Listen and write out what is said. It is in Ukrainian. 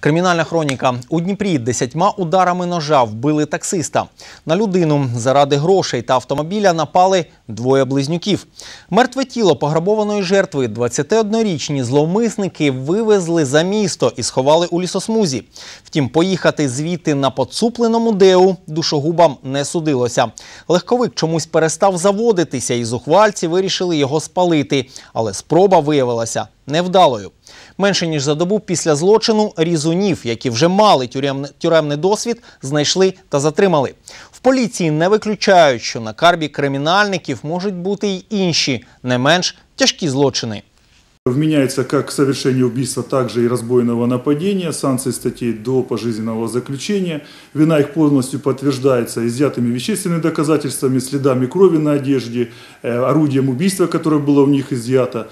Кримінальна хроніка у Дніпрі десятьма ударами ножа вбили таксиста. На людину заради грошей та автомобіля напали двоє близнюків. Мертве тіло пограбованої жертви 21-річні зловмисники вивезли за місто і сховали у лісосмузі. Втім, поїхати звідти на поцупленому деу душогубам не судилося. Легковик чомусь перестав заводитися, і зухвальці вирішили його спалити, але спроба виявилася невдалою. Менше ніж за добу після злочину різунів, які вже мали тюремний досвід, знайшли та затримали. В поліції не виключають, що на карбі кримінальників можуть бути й інші, не менш тяжкі злочини. Вміняється як совершение убийства, так і розбойного нападіння, нападения, статті до пожизненного заключення. Вина їх повністю підтверджується изъятыми вещественными доказательствами, слідами крові на одежде, орудием убийства, которое було в них изъято.